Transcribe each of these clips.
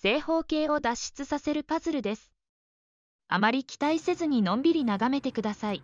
正方形を脱出させるパズルです。あまり期待せずにのんびり眺めてください。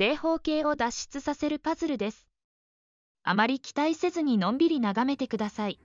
正方形を脱出させるパズルです。あまり期待せずにのんびり眺めてください。